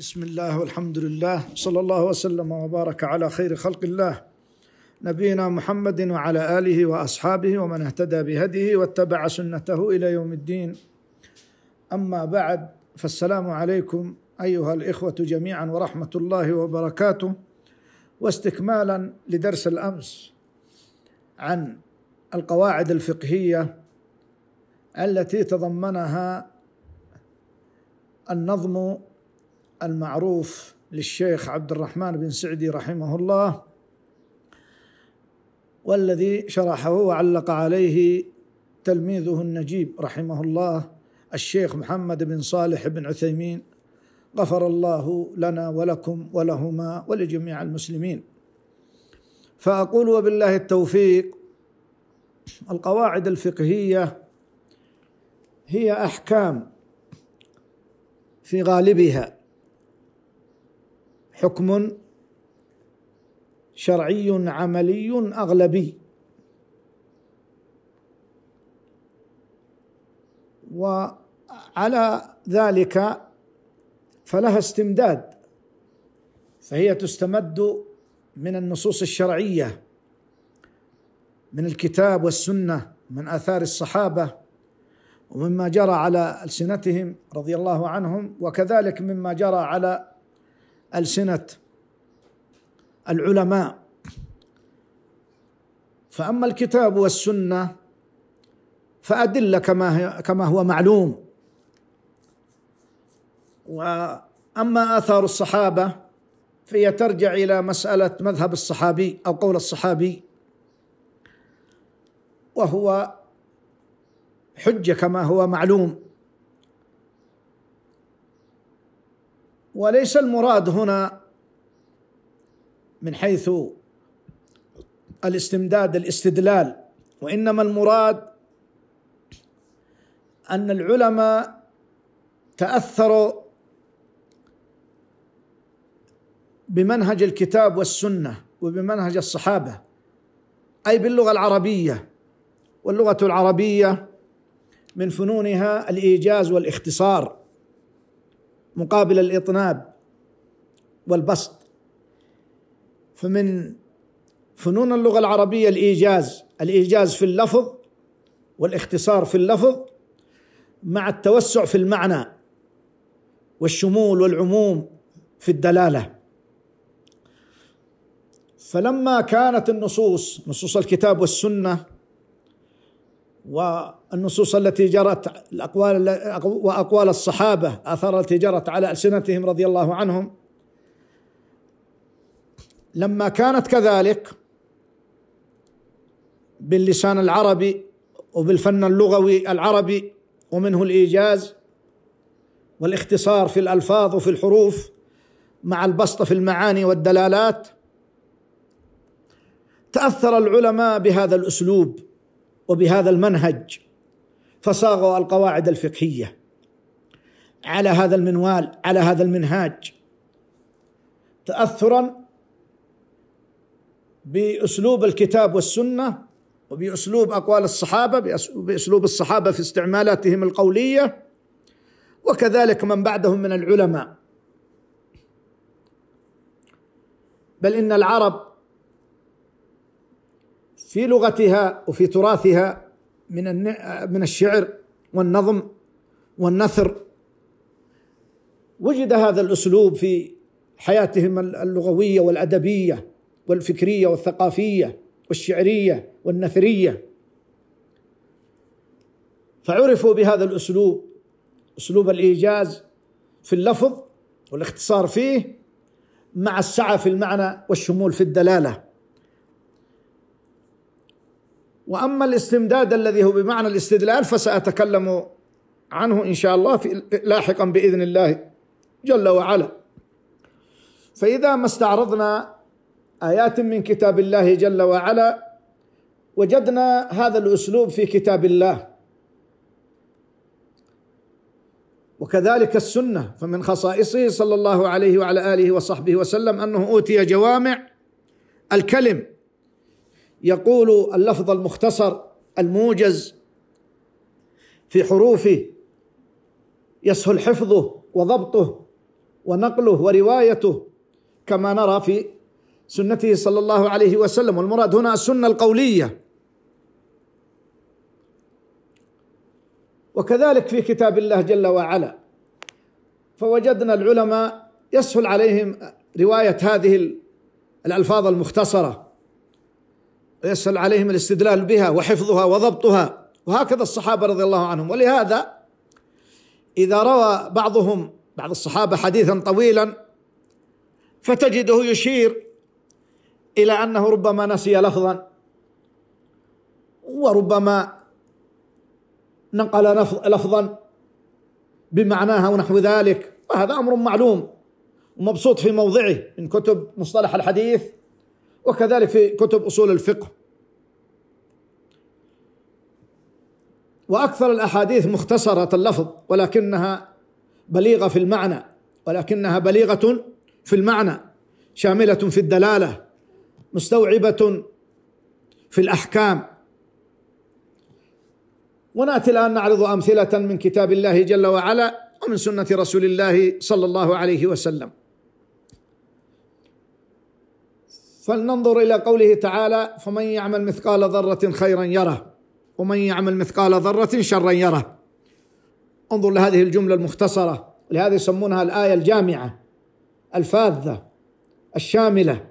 بسم الله والحمد لله صلى الله وسلم وبارك على خير خلق الله نبينا محمد وعلى اله واصحابه ومن اهتدى بهديه واتبع سنته الى يوم الدين اما بعد فالسلام عليكم ايها الاخوه جميعا ورحمه الله وبركاته واستكمالا لدرس الامس عن القواعد الفقهيه التي تضمنها النظم المعروف للشيخ عبد الرحمن بن سعدي رحمه الله والذي شرحه وعلق عليه تلميذه النجيب رحمه الله الشيخ محمد بن صالح بن عثيمين غفر الله لنا ولكم ولهما ولجميع المسلمين فاقول وبالله التوفيق القواعد الفقهيه هي احكام في غالبها حكم شرعي عملي اغلبي وعلى ذلك فلها استمداد فهي تستمد من النصوص الشرعيه من الكتاب والسنه من اثار الصحابه ومما جرى على السنتهم رضي الله عنهم وكذلك مما جرى على ألسنة العلماء فأما الكتاب والسنة فأدلة كما كما هو معلوم وأما آثار الصحابة فهي ترجع إلى مسألة مذهب الصحابي أو قول الصحابي وهو حجة كما هو معلوم وليس المراد هنا من حيث الاستمداد الاستدلال وانما المراد ان العلماء تاثروا بمنهج الكتاب والسنه وبمنهج الصحابه اي باللغه العربيه واللغه العربيه من فنونها الايجاز والاختصار مقابل الاطناب والبسط فمن فنون اللغه العربيه الايجاز الايجاز في اللفظ والاختصار في اللفظ مع التوسع في المعنى والشمول والعموم في الدلاله فلما كانت النصوص نصوص الكتاب والسنه والنصوص التي جرت الأقوال وأقوال الصحابة أثر التي جرت على ألسنتهم رضي الله عنهم لما كانت كذلك باللسان العربي وبالفن اللغوي العربي ومنه الإيجاز والاختصار في الألفاظ وفي الحروف مع البسط في المعاني والدلالات تأثر العلماء بهذا الأسلوب وبهذا المنهج فصاغوا القواعد الفقهيه على هذا المنوال على هذا المنهاج تاثرا باسلوب الكتاب والسنه وباسلوب اقوال الصحابه باسلوب الصحابه في استعمالاتهم القوليه وكذلك من بعدهم من العلماء بل ان العرب في لغتها وفي تراثها من من الشعر والنظم والنثر وجد هذا الاسلوب في حياتهم اللغويه والادبيه والفكريه والثقافيه والشعريه والنثريه فعرفوا بهذا الاسلوب اسلوب الايجاز في اللفظ والاختصار فيه مع السعه في المعنى والشمول في الدلاله واما الاستمداد الذي هو بمعنى الاستدلال فساتكلم عنه ان شاء الله في لاحقا باذن الله جل وعلا فاذا ما استعرضنا ايات من كتاب الله جل وعلا وجدنا هذا الاسلوب في كتاب الله وكذلك السنه فمن خصائصه صلى الله عليه وعلى اله وصحبه وسلم انه اوتي جوامع الكلم يقول اللفظ المختصر الموجز في حروفه يسهل حفظه وضبطه ونقله وروايته كما نرى في سنته صلى الله عليه وسلم والمراد هنا السنه القوليه وكذلك في كتاب الله جل وعلا فوجدنا العلماء يسهل عليهم روايه هذه الالفاظ المختصره ويسهل عليهم الاستدلال بها وحفظها وضبطها وهكذا الصحابة رضي الله عنهم ولهذا إذا روى بعضهم بعض الصحابة حديثا طويلا فتجده يشير إلى أنه ربما نسي لفظا وربما نقل لفظا بمعناها ونحو ذلك وهذا أمر معلوم ومبسوط في موضعه من كتب مصطلح الحديث وكذلك في كتب أصول الفقه وأكثر الأحاديث مختصرة اللفظ ولكنها بليغة في المعنى ولكنها بليغة في المعنى شاملة في الدلالة مستوعبة في الأحكام وناتي الآن نعرض أمثلة من كتاب الله جل وعلا ومن سنة رسول الله صلى الله عليه وسلم فلننظر الى قوله تعالى فمن يعمل مثقال ذره خيرا يره ومن يعمل مثقال ذره شرا يره انظر لهذه الجمله المختصره لهذا يسمونها الايه الجامعه الفاذه الشامله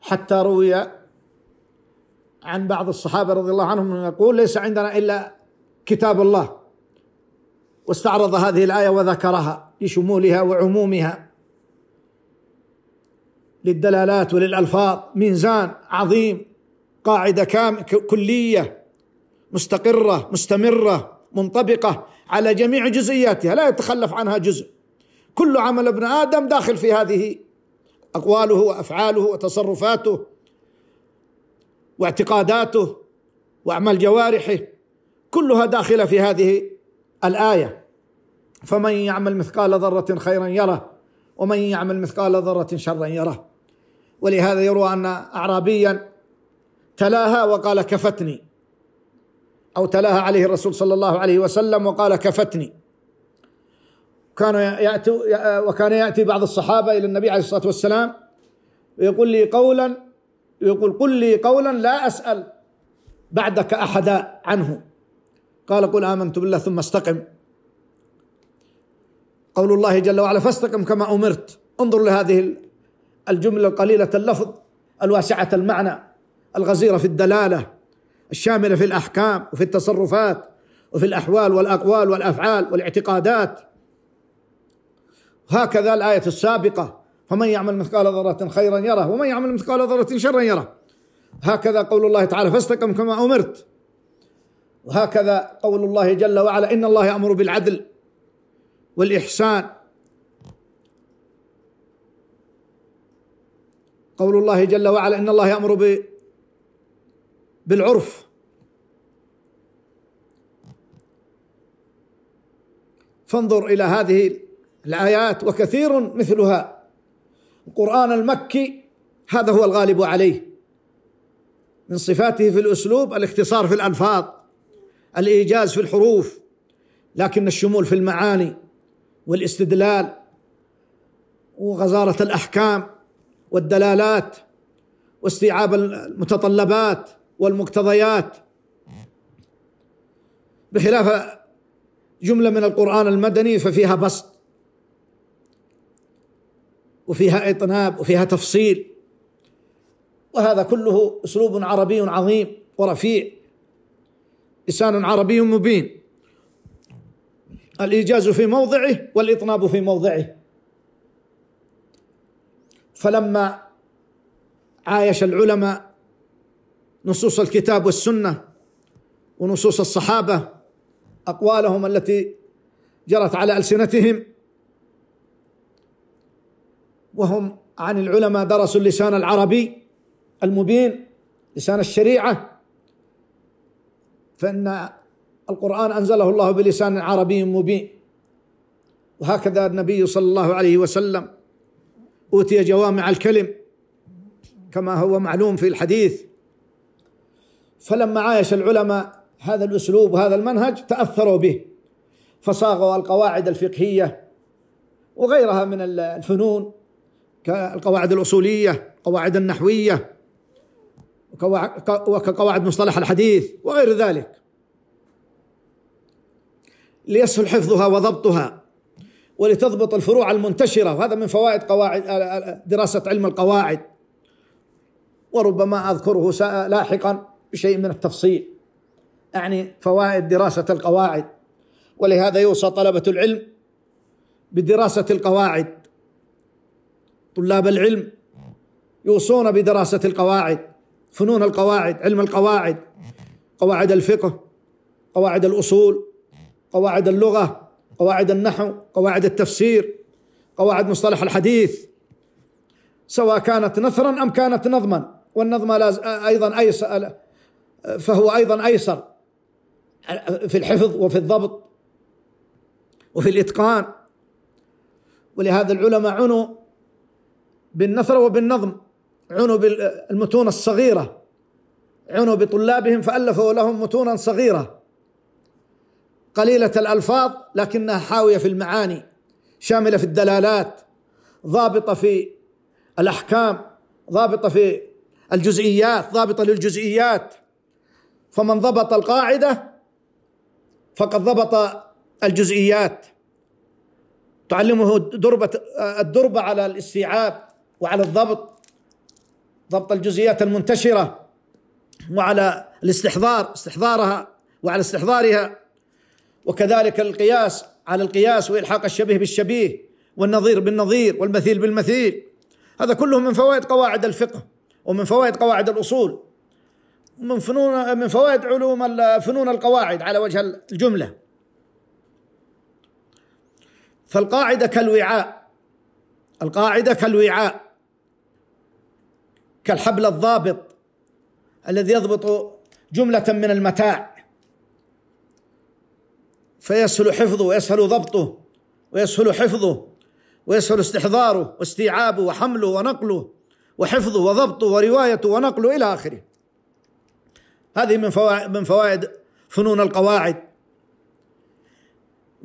حتى روي عن بعض الصحابه رضي الله عنهم يقول ليس عندنا الا كتاب الله واستعرض هذه الايه وذكرها لشمولها وعمومها للدلالات وللألفاظ ميزان عظيم قاعدة كام كلية مستقرة مستمرة منطبقة على جميع جزئياتها لا يتخلف عنها جزء كل عمل ابن آدم داخل في هذه أقواله وأفعاله وتصرفاته واعتقاداته وأعمال جوارحه كلها داخلة في هذه الآية فمن يعمل مثقال ذرة خيرا يره ومن يعمل مثقال ذرة شرا يره ولهذا يروى أن أعرابيا تلاها وقال كفتني أو تلاها عليه الرسول صلى الله عليه وسلم وقال كفتني كان يأتي وكان يأتي بعض الصحابة إلى النبي عليه الصلاة والسلام ويقول لي قولا يقول قل لي قولا لا أسأل بعدك أحدا عنه قال قل آمنت بالله ثم استقم قول الله جل وعلا فاستقم كما أمرت انظر لهذه الجملة القليلة اللفظ الواسعة المعنى الغزيرة في الدلالة الشاملة في الأحكام وفي التصرفات وفي الأحوال والأقوال والأفعال والاعتقادات هكذا الآية السابقة فمن يعمل مثقال ذرة خيرا يره ومن يعمل مثقال ذرة شرا يره هكذا قول الله تعالى فاستقم كما أمرت وهكذا قول الله جل وعلا إن الله يأمر بالعدل والإحسان قول الله جل وعلا إن الله يأمر بالعرف فانظر إلى هذه الآيات وكثير مثلها القرآن المكي هذا هو الغالب عليه من صفاته في الأسلوب الاختصار في الألفاظ الإيجاز في الحروف لكن الشمول في المعاني والاستدلال وغزارة الأحكام والدلالات واستيعاب المتطلبات والمقتضيات بخلاف جمله من القران المدني ففيها بسط وفيها اطناب وفيها تفصيل وهذا كله اسلوب عربي عظيم ورفيع لسان عربي مبين الايجاز في موضعه والاطناب في موضعه فلما عايش العلماء نصوص الكتاب والسنه ونصوص الصحابه اقوالهم التي جرت على السنتهم وهم عن العلماء درسوا اللسان العربي المبين لسان الشريعه فان القران انزله الله بلسان عربي مبين وهكذا النبي صلى الله عليه وسلم أوتي جوامع الكلم كما هو معلوم في الحديث فلما عايش العلماء هذا الأسلوب وهذا المنهج تأثروا به فصاغوا القواعد الفقهية وغيرها من الفنون كالقواعد الأصولية قواعد النحوية وكقواعد مصطلح الحديث وغير ذلك ليسهل حفظها وضبطها ولتضبط الفروع المنتشرة وهذا من فوائد قواعد آه، آه، دراسة علم القواعد وربما أذكره لاحقا بشيء من التفصيل يعني فوائد دراسة القواعد ولهذا يوصى طلبة العلم بدراسة القواعد طلاب العلم يوصون بدراسة القواعد فنون القواعد علم القواعد قواعد الفقه قواعد الأصول قواعد اللغة قواعد النحو قواعد التفسير قواعد مصطلح الحديث سواء كانت نثرا أم كانت نظما والنظم أيضا أيسر فهو أيضا أيسر في الحفظ وفي الضبط وفي الإتقان ولهذا العلماء عنوا بالنثر وبالنظم عنوا بالمتون الصغيرة عنوا بطلابهم فألفوا لهم متونا صغيرة قليلة الألفاظ لكنها حاوية في المعاني شاملة في الدلالات ضابطة في الأحكام ضابطة في الجزئيات ضابطة للجزئيات فمن ضبط القاعدة فقد ضبط الجزئيات تعلمه دربة الدربة على الاستيعاب وعلى الضبط ضبط الجزئيات المنتشرة وعلى الاستحضار استحضارها وعلى استحضارها وكذلك القياس على القياس والحاق الشبيه بالشبيه والنظير بالنظير والمثيل بالمثيل هذا كله من فوائد قواعد الفقه ومن فوائد قواعد الاصول من فنون من فوائد علوم فنون القواعد على وجه الجمله فالقاعده كالوعاء القاعده كالوعاء كالحبل الضابط الذي يضبط جمله من المتاع فيسهل حفظه ويسهل ضبطه ويسهل حفظه ويسهل استحضاره واستيعابه وحمله ونقله وحفظه وضبطه وروايته ونقله إلى آخره هذه من فوائد, من فوائد فنون القواعد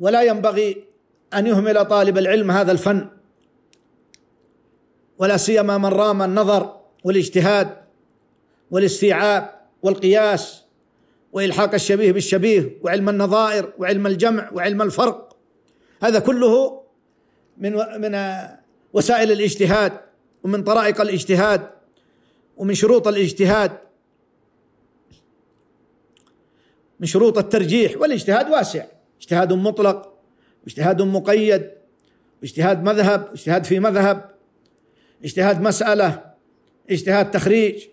ولا ينبغي أن يهمل طالب العلم هذا الفن ولا سيما من رام النظر والاجتهاد والاستيعاب والقياس وإلحاق الشبيه بالشبيه وعلم النظائر وعلم الجمع وعلم الفرق هذا كله من من وسائل الاجتهاد ومن طرائق الاجتهاد ومن شروط الاجتهاد من شروط الترجيح والاجتهاد واسع اجتهاد مطلق واجتهاد مقيد واجتهاد مذهب واجتهاد في مذهب اجتهاد مسألة اجتهاد تخريج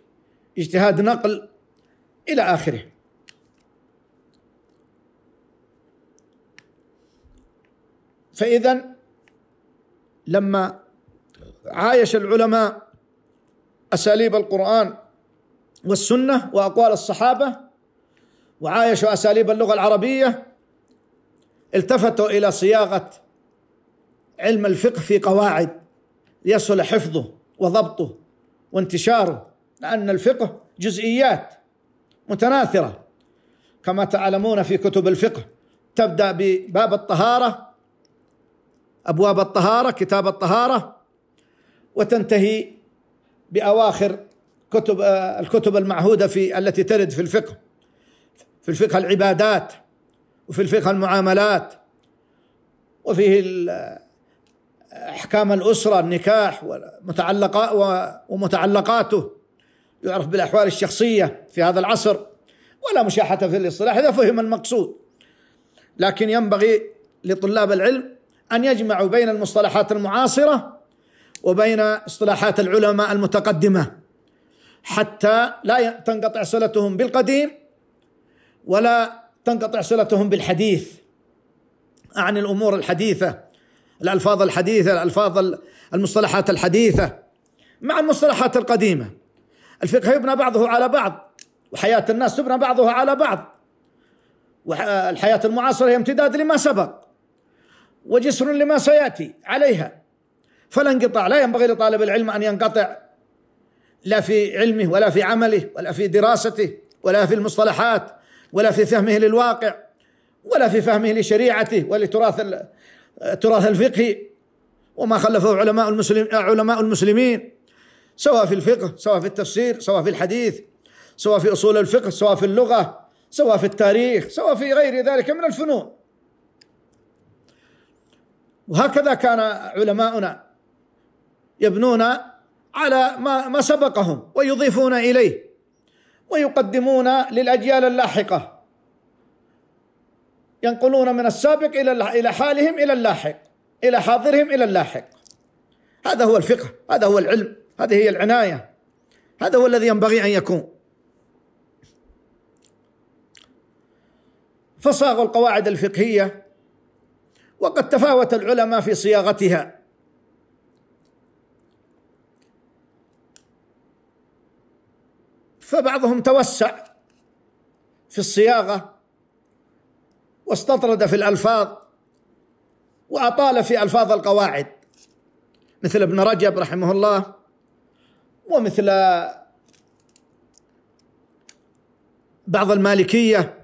اجتهاد نقل إلى آخره فإذا لما عايش العلماء أساليب القرآن والسنة وأقوال الصحابة وعايشوا أساليب اللغة العربية التفتوا إلى صياغة علم الفقه في قواعد يسهل حفظه وضبطه وانتشاره لأن الفقه جزئيات متناثرة كما تعلمون في كتب الفقه تبدأ بباب الطهارة ابواب الطهاره كتاب الطهاره وتنتهي باواخر كتب آه، الكتب المعهوده في التي ترد في الفقه في الفقه العبادات وفي الفقه المعاملات وفيه آه، احكام الاسره النكاح ومتعلقاته يعرف بالاحوال الشخصيه في هذا العصر ولا مشاحه في الاصطلاح اذا فهم المقصود لكن ينبغي لطلاب العلم أن يجمعوا بين المصطلحات المعاصرة وبين اصطلاحات العلماء المتقدمة حتى لا تنقطع صلتهم بالقديم ولا تنقطع صلتهم بالحديث عن الأمور الحديثة الألفاظ الحديثة الألفاظ المصطلحات الحديثة مع المصطلحات القديمة الفقه يبنى بعضه على بعض وحياة الناس تبنى بعضها على بعض والحياة المعاصرة هي امتداد لما سبق وجسر لما سياتي عليها فلا انقطاع لا ينبغي لطالب العلم ان ينقطع لا في علمه ولا في عمله ولا في دراسته ولا في المصطلحات ولا في فهمه للواقع ولا في فهمه لشريعته ولتراث التراث الفقهي وما خلفه علماء المسلم علماء المسلمين سواء في الفقه سواء في التفسير سواء في الحديث سواء في اصول الفقه سواء في اللغه سواء في التاريخ سواء في غير ذلك من الفنون وهكذا كان علماؤنا يبنون على ما ما سبقهم ويضيفون اليه ويقدمون للاجيال اللاحقه ينقلون من السابق الى الى حالهم الى اللاحق الى حاضرهم الى اللاحق هذا هو الفقه هذا هو العلم هذه هي العنايه هذا هو الذي ينبغي ان يكون فصاغوا القواعد الفقهيه وقد تفاوت العلماء في صياغتها فبعضهم توسع في الصياغه واستطرد في الالفاظ واطال في الفاظ القواعد مثل ابن رجب رحمه الله ومثل بعض المالكيه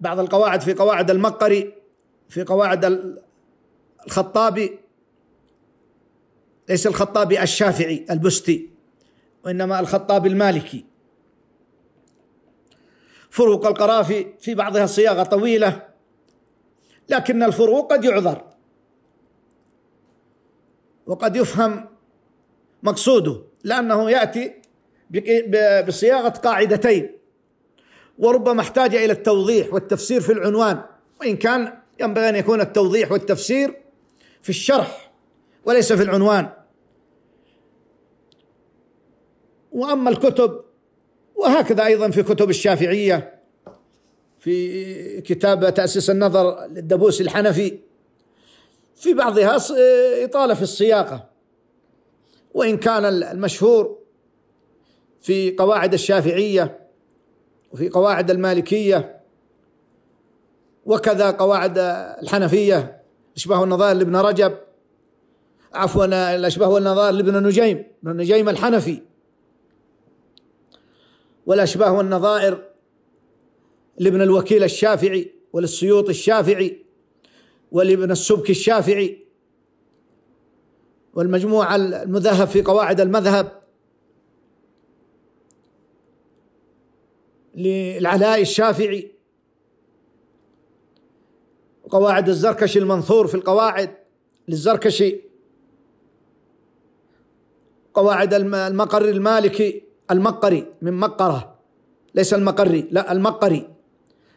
بعض القواعد في قواعد المقري في قواعد الخطابي ليس الخطابي الشافعي البستي وإنما الخطابي المالكي فروق القرافي في بعضها صياغة طويلة لكن الفروق قد يعذر وقد يفهم مقصوده لأنه يأتي بصياغة قاعدتين وربما احتاج الى التوضيح والتفسير في العنوان وان كان ينبغي ان يكون التوضيح والتفسير في الشرح وليس في العنوان واما الكتب وهكذا ايضا في كتب الشافعيه في كتاب تاسيس النظر للدبوس الحنفي في بعضها اطاله في السياقه وان كان المشهور في قواعد الشافعيه وفي قواعد المالكية وكذا قواعد الحنفية الأشباه والنظائر لابن رجب عفوا الأشباه والنظائر لابن نجيم ابن نجيم الحنفي والأشباه والنظائر لابن الوكيل الشافعي وللسيوط الشافعي ولابن السبك الشافعي والمجموعة المذهب في قواعد المذهب للعلاء الشافعي وقواعد الزركشي المنثور في القواعد للزركشي قواعد المقر المالكي المقري من مقرة ليس المقري لا المقري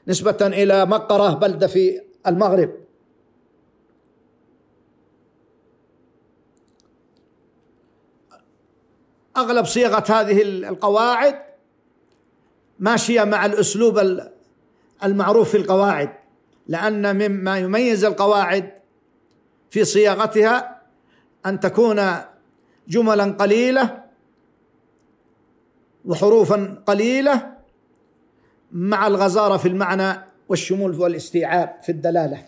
نسبة إلى مقرة بلدة في المغرب أغلب صيغة هذه القواعد ماشية مع الأسلوب المعروف في القواعد لأن مما يميز القواعد في صياغتها أن تكون جملا قليلة وحروفا قليلة مع الغزارة في المعنى والشمول والاستيعاب في الدلالة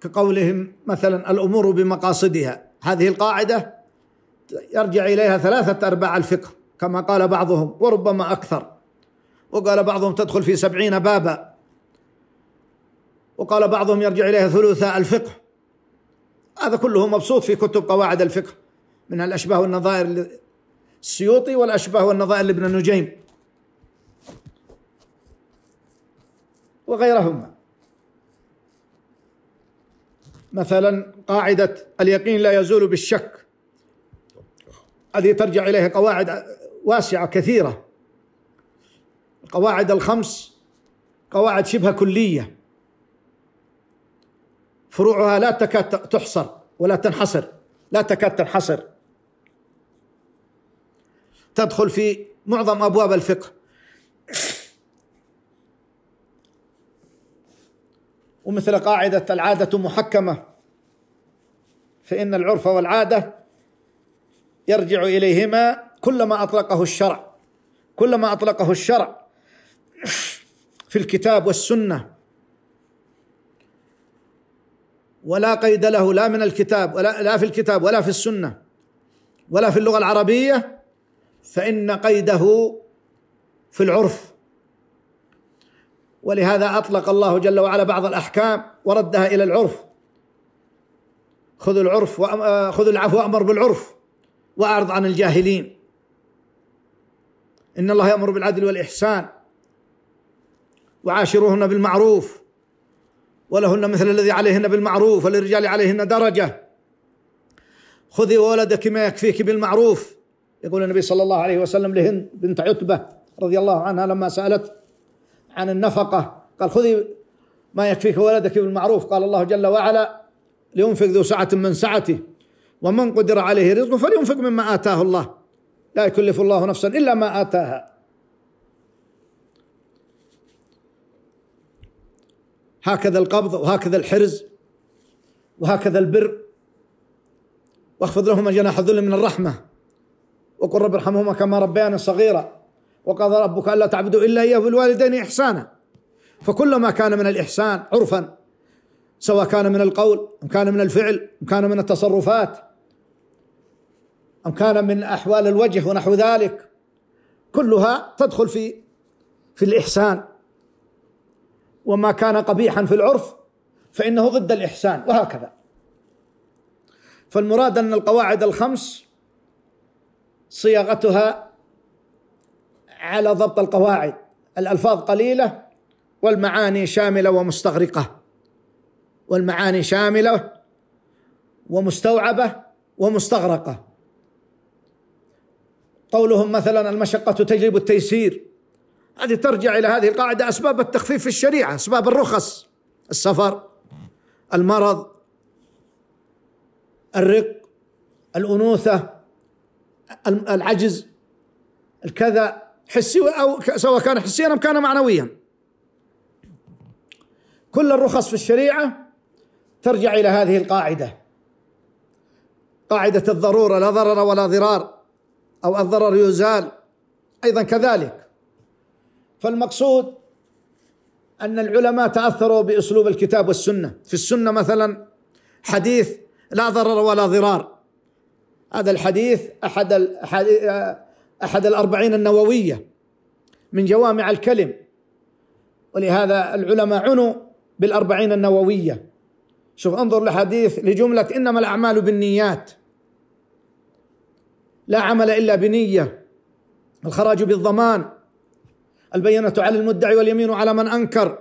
كقولهم مثلا الأمور بمقاصدها هذه القاعدة يرجع إليها ثلاثة أرباع الفقه كما قال بعضهم وربما أكثر وقال بعضهم تدخل في سبعين بابا وقال بعضهم يرجع إليها ثلثاء الفقه هذا كله مبسوط في كتب قواعد الفقه من الأشباه والنظائر السيوطي والأشباه والنظائر لابن النجيم وغيرهما مثلا قاعدة اليقين لا يزول بالشك هذه ترجع إليها قواعد واسعة كثيرة القواعد الخمس قواعد شبه كلية فروعها لا تكاد تحصر ولا تنحصر لا تكاد تنحصر تدخل في معظم أبواب الفقه ومثل قاعدة العادة محكمة فإن العرف والعادة يرجع إليهما كلما أطلقه الشرع كلما أطلقه الشرع في الكتاب والسنة ولا قيد له لا من الكتاب ولا لا في الكتاب ولا في السنة ولا في اللغة العربية فإن قيده في العرف ولهذا أطلق الله جل وعلا بعض الأحكام وردها إلى العرف خذوا العرف آه، خذوا العفو وأمر بالعرف وأعرض عن الجاهلين إن الله يأمر بالعدل والإحسان وعاشروهن بالمعروف ولهن مثل الذي عليهن بالمعروف وللرجال عليهن درجة خذي ولدك ما يكفيك بالمعروف يقول النبي صلى الله عليه وسلم لهند بنت عتبة رضي الله عنها لما سألت عن النفقة قال خذي ما يكفيك ولدك بالمعروف قال الله جل وعلا لينفق ذو سعة من سعته ومن قدر عليه رزقه فلينفق مما آتاه الله لا يكلف الله نفسا إلا ما آتاها هكذا القبض وهكذا الحرز وهكذا البر واخفض لهما جناح الذل من الرحمة وقل رب ارحمهما كما ربيانا صغيرا وقضى ربك ألا تعبدوا إلا إياه وبالوالدين إحسانا فكل ما كان من الإحسان عرفا سواء كان من القول أم كان من الفعل أم كان من التصرفات أم كان من أحوال الوجه ونحو ذلك كلها تدخل في في الإحسان وما كان قبيحا في العرف فإنه ضد الإحسان وهكذا فالمراد أن القواعد الخمس صياغتها على ضبط القواعد الألفاظ قليلة والمعاني شاملة ومستغرقة والمعاني شاملة ومستوعبة ومستغرقة قولهم مثلا المشقة تجلب التيسير هذه ترجع إلى هذه القاعدة أسباب التخفيف في الشريعة أسباب الرخص السفر المرض الرق الأنوثة العجز الكذا حسي أو سواء كان حسيا أم كان معنويا كل الرخص في الشريعة ترجع إلى هذه القاعدة قاعدة الضرورة لا ضرر ولا ضرار أو الضرر يزال أيضا كذلك فالمقصود أن العلماء تأثروا بأسلوب الكتاب والسنة في السنة مثلا حديث لا ضرر ولا ضرار هذا الحديث أحد أحد الأربعين النووية من جوامع الكلم ولهذا العلماء عنوا بالأربعين النووية شوف انظر لحديث لجملة إنما الأعمال بالنيات لا عمل الا بنيه الخراج بالضمان البينه على المدعي واليمين على من انكر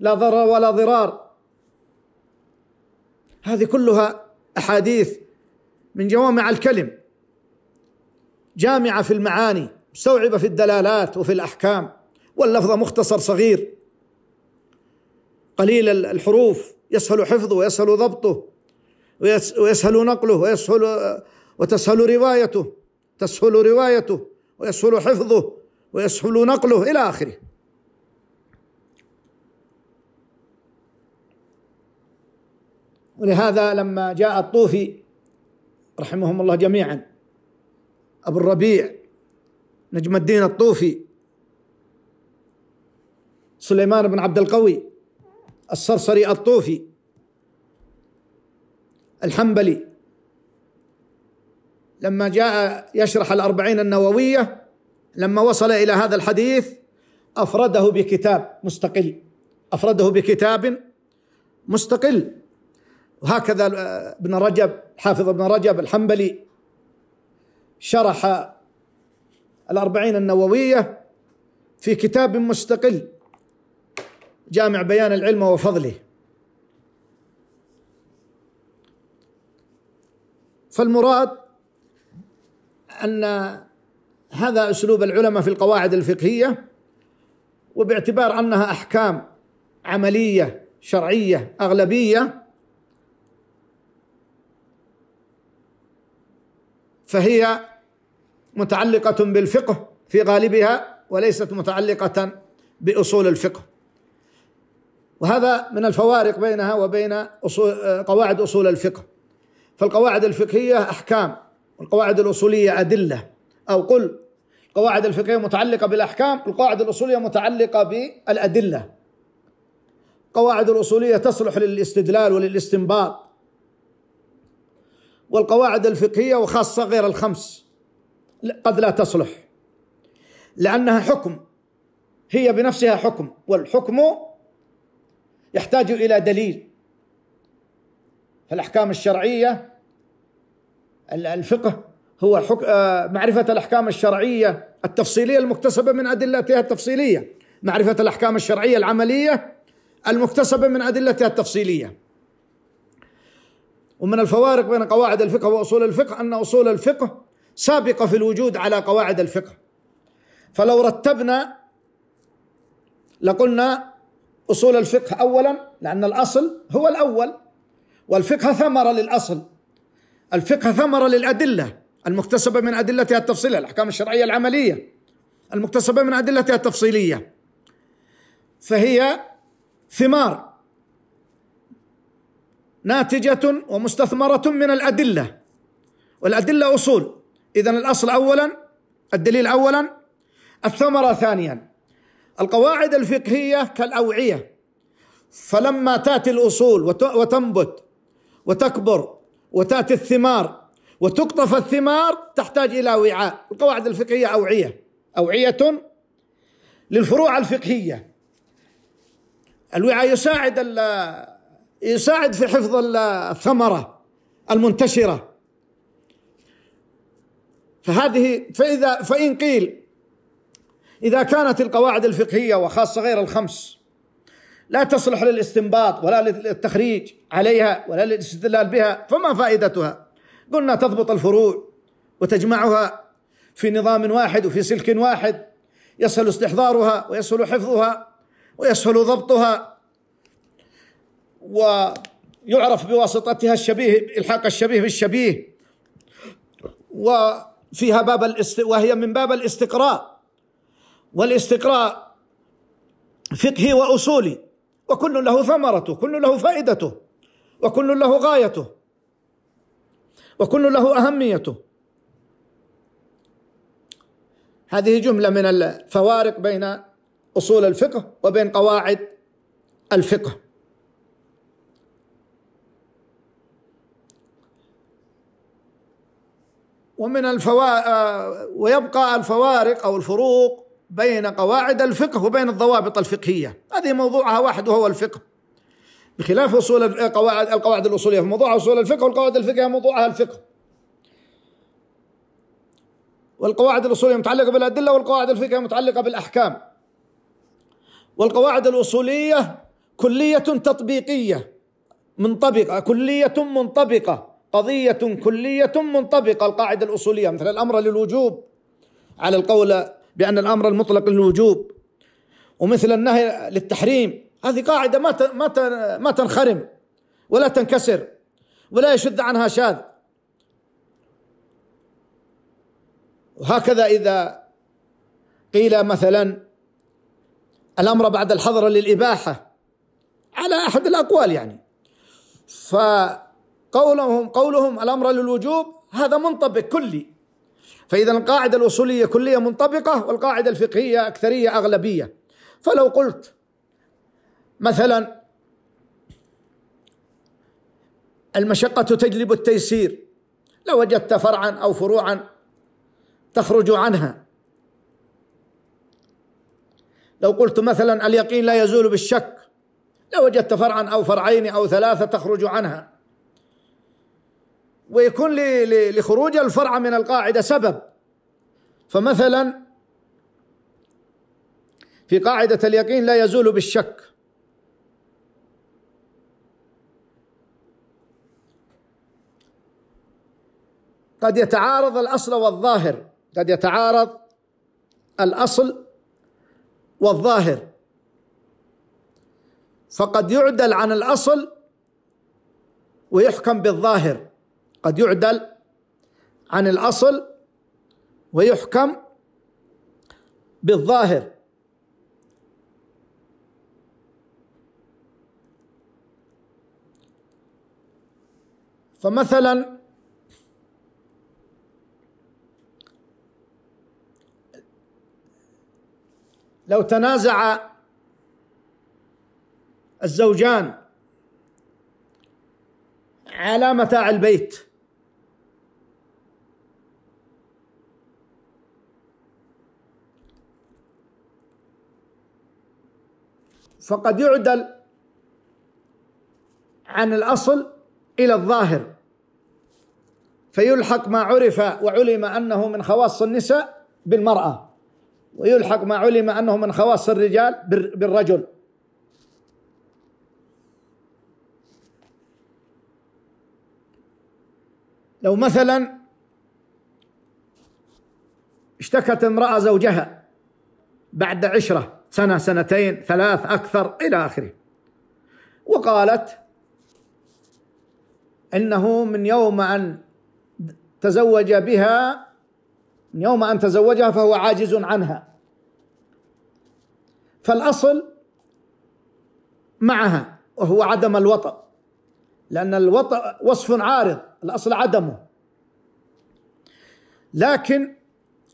لا ضرر ولا ضرار هذه كلها احاديث من جوامع الكلم جامعه في المعاني مستوعبه في الدلالات وفي الاحكام واللفظ مختصر صغير قليل الحروف يسهل حفظه ويسهل ضبطه ويسهل نقله ويسهل آه، وتسهل روايته تسهل روايته ويسهل حفظه ويسهل نقله إلى آخره ولهذا لما جاء الطوفي رحمهم الله جميعا أبو الربيع نجم الدين الطوفي سليمان بن عبد القوي الصرصري الطوفي الحنبلي لما جاء يشرح الأربعين النووية لما وصل إلى هذا الحديث أفرده بكتاب مستقل أفرده بكتاب مستقل وهكذا آه، ابن رجب حافظ ابن رجب الحنبلي شرح الأربعين النووية في كتاب مستقل جامع بيان العلم وفضله فالمراد أن هذا أسلوب العلماء في القواعد الفقهية وباعتبار أنها أحكام عملية شرعية أغلبية فهي متعلقة بالفقه في غالبها وليست متعلقة بأصول الفقه وهذا من الفوارق بينها وبين أصول قواعد أصول الفقه فالقواعد الفقهية أحكام القواعد الأصولية أدلة أو قل القواعد الفقهية متعلقة بالأحكام القواعد الأصولية متعلقة بالأدلة القواعد الأصولية تصلح للاستدلال وللاستنباط والقواعد الفقهية وخاصة غير الخمس قد لا تصلح لأنها حكم هي بنفسها حكم والحكم يحتاج إلى دليل فالأحكام الشرعية الفقه هو حك... آه، معرفة الأحكام الشرعية التفصيلية المكتسبة من أدلتها التفصيلية معرفة الأحكام الشرعية العملية المكتسبة من أدلتها التفصيلية ومن الفوارق بين قواعد الفقه وأصول الفقه أن أصول الفقه سابقة في الوجود على قواعد الفقه فلو رتبنا لقلنا أصول الفقه أولا لأن الأصل هو الأول والفقه ثمرة للأصل الفقه ثمرة للأدلة المكتسبة من أدلتها التفصيلية الأحكام الشرعية العملية المكتسبة من أدلتها التفصيلية فهي ثمار ناتجة ومستثمرة من الأدلة والأدلة أصول إذا الأصل أولا الدليل أولا الثمرة ثانيا القواعد الفقهية كالأوعية فلما تأتي الأصول وتنبت وتكبر وتأتي الثمار وتقطف الثمار تحتاج إلى وعاء القواعد الفقهية أوعية أوعية للفروع الفقهية الوعاء يساعد يساعد في حفظ الثمرة المنتشرة فهذه فإذا فإن قيل إذا كانت القواعد الفقهية وخاصة غير الخمس لا تصلح للاستنباط ولا للتخريج عليها ولا للاستدلال بها فما فائدتها قلنا تضبط الفروع وتجمعها في نظام واحد وفي سلك واحد يسهل استحضارها ويسهل حفظها ويسهل ضبطها ويعرف بواسطتها الشبيه الحاق الشبيه بالشبيه وفيها باب الاست... وهي من باب الاستقراء والاستقراء فقهي واصولي وكل له ثمرته كل له فائدته وكل له غايته وكل له اهميته هذه جمله من الفوارق بين اصول الفقه وبين قواعد الفقه ومن الفوا... آه، ويبقى الفوارق او الفروق بين قواعد الفقه وبين الضوابط الفقهية هذه موضوعها واحد وهو الفقه بخلاف أصول القواعد القواعد الأصولية موضوع أصول الفقه والقواعد الفقهية موضوعها الفقه والقواعد الأصولية متعلقة بالأدلة والقواعد الفقهية متعلقة بالأحكام والقواعد الأصولية كلية تطبيقية منطبقة كلية منطبقة قضية كلية منطبقة القاعدة الأصولية مثل الأمر للوجوب على القول بأن الأمر المطلق للوجوب ومثل النهي للتحريم هذه قاعدة ما ما ما تنخرم ولا تنكسر ولا يشد عنها شاذ وهكذا إذا قيل مثلا الأمر بعد الحظر للإباحة على أحد الأقوال يعني فقولهم قولهم الأمر للوجوب هذا منطبق كلي فإذا القاعدة الأصولية كلية منطبقة والقاعدة الفقهية أكثرية أغلبية فلو قلت مثلا المشقة تجلب التيسير لوجدت فرعا أو فروعا تخرج عنها لو قلت مثلا اليقين لا يزول بالشك لوجدت فرعا أو فرعين أو ثلاثة تخرج عنها ويكون لخروج الفرع من القاعدة سبب فمثلا في قاعدة اليقين لا يزول بالشك قد يتعارض الأصل والظاهر قد يتعارض الأصل والظاهر فقد يعدل عن الأصل ويحكم بالظاهر قد يعدل عن الأصل ويحكم بالظاهر فمثلا لو تنازع الزوجان على متاع البيت فقد يعدل عن الأصل إلى الظاهر فيلحق ما عرف وعلم أنه من خواص النساء بالمرأة ويلحق ما علم أنه من خواص الرجال بالرجل لو مثلا اشتكت امرأة زوجها بعد عشرة سنة سنتين ثلاث أكثر إلى آخره وقالت إنه من يوم أن تزوج بها من يوم أن تزوجها فهو عاجز عنها فالأصل معها وهو عدم الوطأ لأن الوطأ وصف عارض الأصل عدمه لكن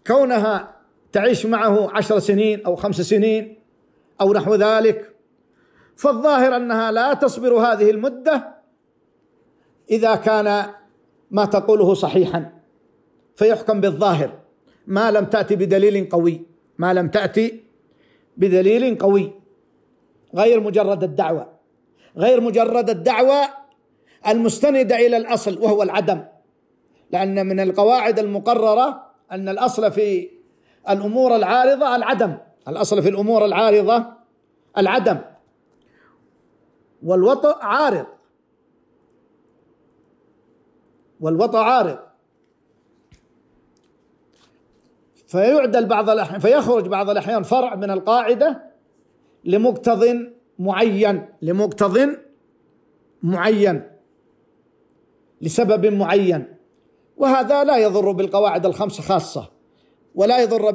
كونها تعيش معه عشر سنين أو خمس سنين أو نحو ذلك فالظاهر أنها لا تصبر هذه المدة إذا كان ما تقوله صحيحا فيحكم بالظاهر ما لم تأتي بدليل قوي ما لم تأتي بدليل قوي غير مجرد الدعوة غير مجرد الدعوة المستندة إلى الأصل وهو العدم لأن من القواعد المقررة أن الأصل في الأمور العارضة العدم الأصل في الأمور العارضة العدم والوطأ عارض والوطأ عارض فيعدل بعض الأحيان فيخرج بعض الأحيان فرع من القاعدة لمقتض معين لمقتض معين لسبب معين وهذا لا يضر بالقواعد الخمسة خاصة ولا يضر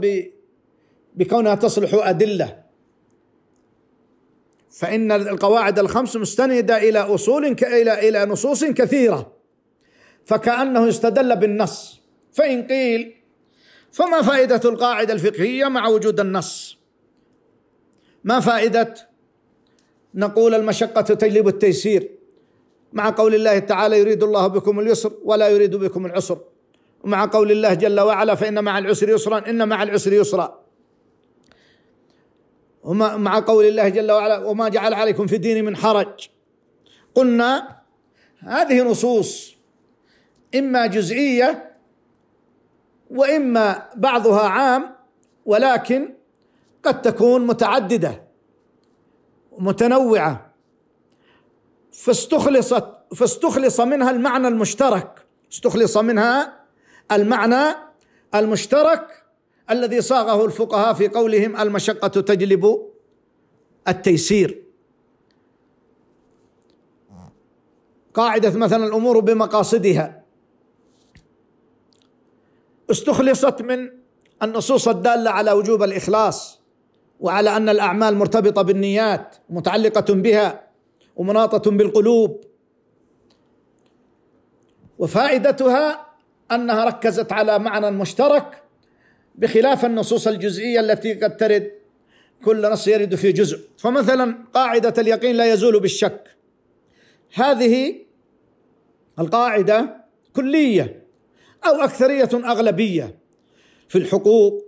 بكونها تصلح أدلة فإن القواعد الخمس مستندة إلى أصول إلى إلى نصوص كثيرة فكأنه استدل بالنص فإن قيل فما فائدة القاعدة الفقهية مع وجود النص ما فائدة نقول المشقة تجلب التيسير مع قول الله تعالى يريد الله بكم اليسر ولا يريد بكم العسر ومع قول الله جل وعلا فإن مع العسر يسرا إن مع العسر يسرا وما مع قول الله جل وعلا وما جعل عليكم في الدين من حرج قلنا هذه نصوص إما جزئية وإما بعضها عام ولكن قد تكون متعددة متنوعة فاستخلصت فاستخلص منها المعنى المشترك استخلص منها المعنى المشترك الذي صاغه الفقهاء في قولهم المشقة تجلب التيسير قاعدة مثلا الأمور بمقاصدها استخلصت من النصوص الدالة على وجوب الإخلاص وعلى أن الأعمال مرتبطة بالنيات متعلقة بها ومناطة بالقلوب وفائدتها انها ركزت على معنى مشترك بخلاف النصوص الجزئيه التي قد ترد كل نص يرد في جزء فمثلا قاعده اليقين لا يزول بالشك هذه القاعده كليه او اكثريه اغلبيه في الحقوق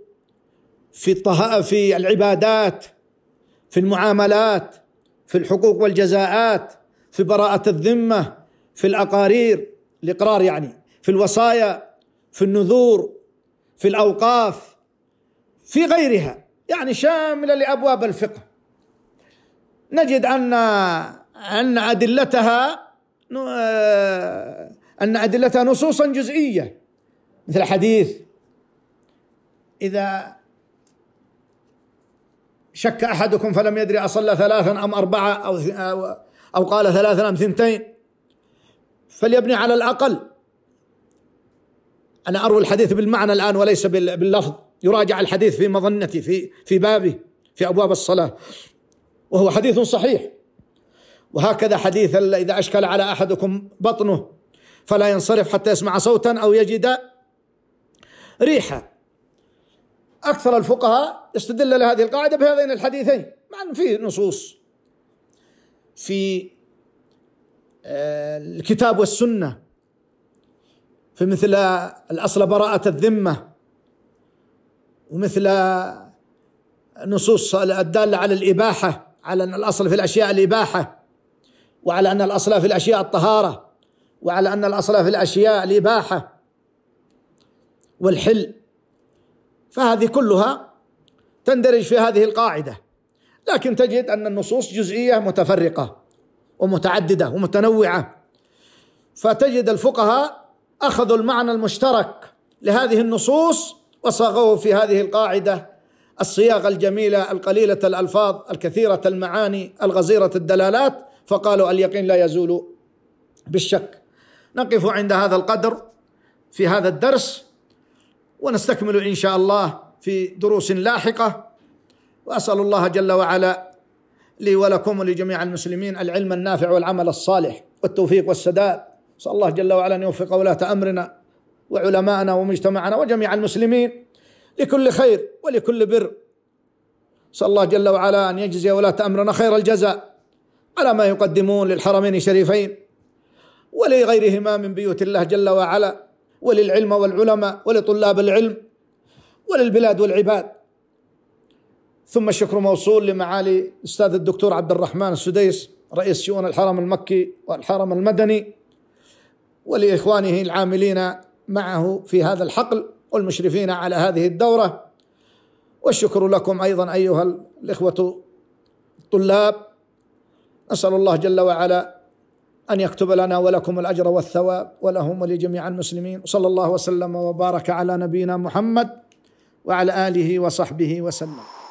في الطه... في العبادات في المعاملات في الحقوق والجزاءات في براءه الذمه في الاقارير الاقرار يعني في الوصايا في النذور في الاوقاف في غيرها يعني شامله لابواب الفقه نجد ان ان ادلتها آه، ان ادلتها نصوصا جزئيه مثل حديث اذا شك احدكم فلم يدري اصلى ثلاثا ام اربعه او آه، او قال ثلاثا ام ثنتين فليبني على الاقل أنا أروي الحديث بالمعنى الآن وليس باللفظ يراجع الحديث في مظنتي في في بابي في أبواب الصلاة وهو حديث صحيح وهكذا حديث إذا أشكل على أحدكم بطنه فلا ينصرف حتى يسمع صوتا أو يجد ريحة أكثر الفقهاء يستدل لهذه القاعدة بهذين الحديثين مع أن فيه نصوص في آه، الكتاب والسنة في مثل الأصل براءة الذمة ومثل نصوص الدالة على الإباحة على أن الأصل في الأشياء الإباحة وعلى أن الأصل في الأشياء الطهارة وعلى أن الأصل في الأشياء الإباحة والحل فهذه كلها تندرج في هذه القاعدة لكن تجد أن النصوص جزئية متفرقة ومتعددة ومتنوعة فتجد الفقهاء اخذوا المعنى المشترك لهذه النصوص وصاغوه في هذه القاعده الصياغه الجميله القليله الالفاظ الكثيره المعاني الغزيره الدلالات فقالوا اليقين لا يزول بالشك نقف عند هذا القدر في هذا الدرس ونستكمل ان شاء الله في دروس لاحقه واسال الله جل وعلا لي ولكم ولجميع المسلمين العلم النافع والعمل الصالح والتوفيق والسداد نسأل الله جل وعلا أن يوفق ولاة أمرنا وعلماءنا ومجتمعنا وجميع المسلمين لكل خير ولكل بر نسأل الله جل وعلا أن يجزي ولاة أمرنا خير الجزاء على ما يقدمون للحرمين الشريفين ولغيرهما من بيوت الله جل وعلا وللعلم والعلماء ولطلاب العلم وللبلاد والعباد ثم الشكر موصول لمعالي الأستاذ الدكتور عبد الرحمن السديس رئيس شؤون الحرم المكي والحرم المدني ولإخوانه العاملين معه في هذا الحقل والمشرفين على هذه الدورة والشكر لكم أيضا أيها الإخوة الطلاب نسأل الله جل وعلا أن يكتب لنا ولكم الأجر والثواب ولهم ولجميع المسلمين صلى الله وسلم وبارك على نبينا محمد وعلى آله وصحبه وسلم